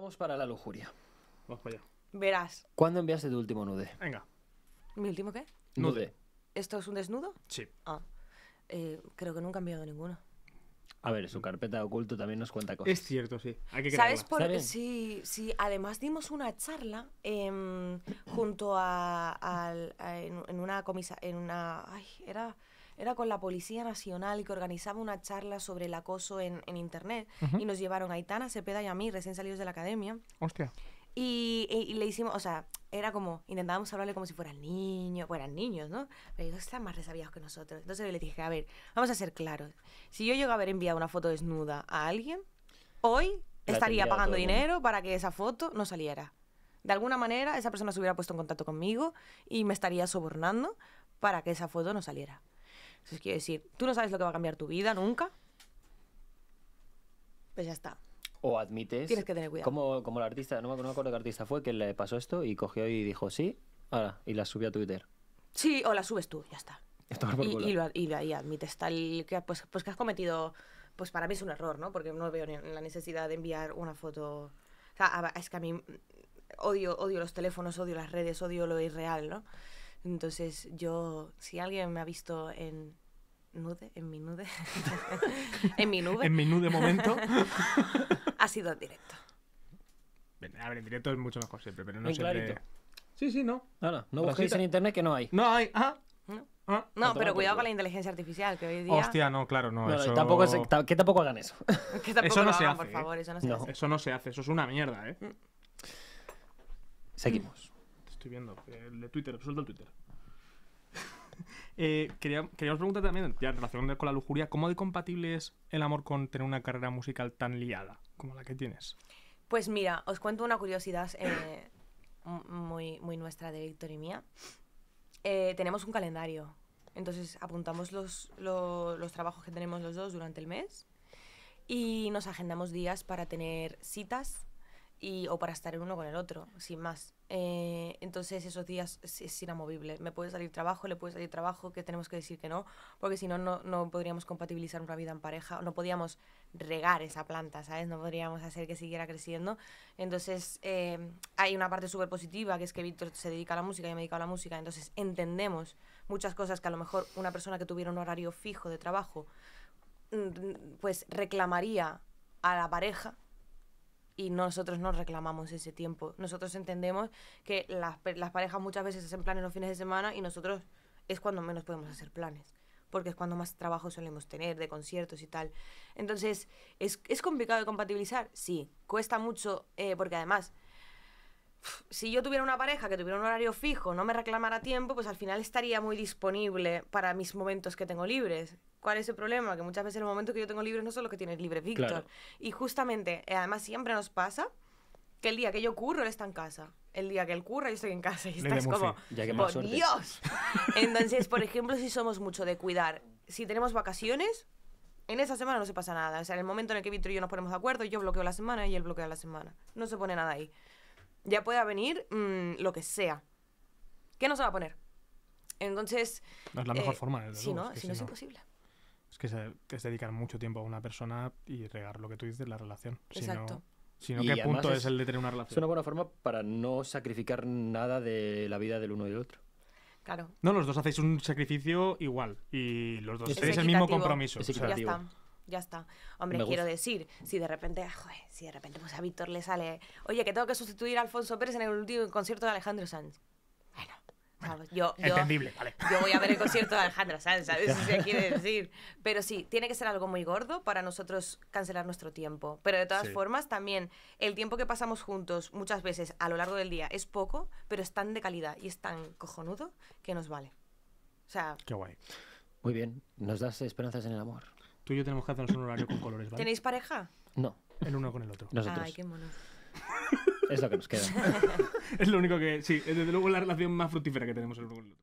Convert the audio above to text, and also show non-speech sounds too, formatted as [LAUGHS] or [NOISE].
Vamos para la lujuria. Vamos para allá. Verás. ¿Cuándo enviaste tu último nude? Venga. ¿Mi último qué? Nude. ¿Esto es un desnudo? Sí. Ah. Eh, creo que nunca he enviado ninguno. A ver, su carpeta oculto también nos cuenta cosas. Es cierto, sí. Hay que ¿Sabes por qué? Sí, sí, además dimos una charla em, junto a, en, una comisa, en una, ay, era era con la Policía Nacional que organizaba una charla sobre el acoso en, en Internet y nos llevaron a Aitana, Cepeda y a mí, recién salidos de la academia. Hostia. Y, le hicimos, o sea, era como, intentábamos hablarle como si fueran niños, fueran niños, ¿no? Pero ellos están más resabiados que nosotros. Entonces yo le dije, a ver, vamos a ser claros. Si yo llego a haber enviado una foto desnuda a alguien, hoy estaría pagando dinero para que esa foto no saliera. De alguna manera, esa persona se hubiera puesto en contacto conmigo y me estaría sobornando para que esa foto no saliera. Entonces quiero decir, tú no sabes lo que va a cambiar tu vida nunca. Pues ya está. O admites. Tienes que tener cuidado. Como, como el artista, no me, acuerdo qué artista fue que le pasó esto y cogió y dijo sí, ahora, y la subió a Twitter. Sí, o la subes tú, ya está. [LAUGHS] Y, y, lo, y, admites tal que pues, pues que has cometido pues para mí es un error no porque no veo la necesidad de enviar una foto o sea, es que a mí mm, odio odio los teléfonos odio las redes odio lo irreal no entonces yo, si alguien me ha visto en nude, en mi nude, [LAUGHS] en mi nube. en mi nude momento. [LAUGHS] ha sido en directo. A ver, en directo es mucho mejor siempre, pero no Muy siempre... Sí, sí, no. No, no, en internet que no hay. No hay, ah. No. Ah, no, pero cuidado con la inteligencia artificial, que hoy día... Hostia, no, claro, no, tampoco que tampoco hagan eso. [LAUGHS] que tampoco eso no lo hagan, se por ¿eh? favor, eso no hace. Eso no se hace, eso es una mierda, ¿eh? Mm. Seguimos estoy viendo. El de Twitter, pues suelta el Twitter. [LAUGHS] Eh, quería, queríamos preguntar también, ya en relación con la lujuria, ¿cómo de compatible es el amor con tener una carrera musical tan liada como la que tienes? Pues mira, os cuento una curiosidad eh, muy, muy nuestra de Víctor y mía. Eh, tenemos un calendario. Entonces apuntamos los, los, los trabajos que tenemos los dos durante el mes y nos agendamos días para tener citas o para estar el uno con el otro, sin más. Eh, entonces esos días es, inamovible. Me puede salir trabajo, le puede salir trabajo, que tenemos que decir que no, porque si no, no podríamos compatibilizar una vida en pareja, no podíamos regar esa planta, ¿sabes? No podríamos hacer que siguiera creciendo. Entonces eh, hay una parte súper positiva, que es que Víctor se dedica a la música, y me dedico a la música, entonces entendemos muchas cosas que a lo mejor una persona que tuviera un horario fijo de trabajo, mm, pues reclamaría a la pareja y nosotros no reclamamos ese tiempo. Nosotros entendemos que las, las parejas muchas veces hacen planes los fines de semana y nosotros es cuando menos podemos hacer planes porque es cuando más trabajo solemos tener, de conciertos y tal. Entonces, ¿es, complicado de compatibilizar? Sí, cuesta mucho, eh, porque además si yo tuviera una pareja que tuviera un horario fijo, no me reclamara tiempo, pues al final estaría muy disponible para mis momentos que tengo libres. ¿Cuál es el problema? Que muchas veces el momento que yo tengo libres no son los que tiene libre Víctor. Y justamente, eh, además siempre nos pasa que el día que yo curro, él está en casa. El día que él curra, yo estoy en casa. Y estás como, ¡por Dios! Entonces, por ejemplo, si somos mucho de cuidar, si tenemos vacaciones, en esa semana no se pasa nada. O sea, en el momento en el que Víctor y yo nos ponemos de acuerdo, yo bloqueo la semana y él bloquea la semana. No se pone nada ahí ya pueda venir mm, lo que sea. ¿Qué nos va a poner? Entonces... es la mejor eh, forma, desde si, si no, es imposible. Es que es dedicar mucho tiempo a una persona y regar lo que tú dices, la relación. Exacto. sino qué punto es, el de tener una relación. Es una buena forma para no sacrificar nada de la vida del uno y del otro. Claro. No, los dos hacéis un sacrificio igual y los dos tenéis el mismo compromiso ya está. Hombre, quiero decir, si de repente, ah, joder, si de repente a pues, Víctor le sale, oye, que tengo que sustituir a Alfonso Pérez en el último concierto de Alejandro Sanz. Bueno, yo, yo, Yo voy a ver el concierto de Alejandro Sanz, ¿sabes? Si se quiere decir. Pero sí, tiene que ser algo muy gordo para nosotros cancelar nuestro tiempo. Pero de todas formas, también el tiempo que pasamos juntos muchas veces a lo largo del día es poco, pero es tan de calidad y es tan cojonudo que nos vale. O sea. guay. Muy bien. Nos das esperanzas en el amor. Tú y yo tenemos que hacernos un horario con colores, ¿Tenéis pareja? No. El uno con el otro. Nosotros. Ay, qué mono. Es lo que nos queda. [LAUGHS] [LAUGHS] es lo único que. Sí, es desde luego la relación más fructífera que tenemos el uno con el otro.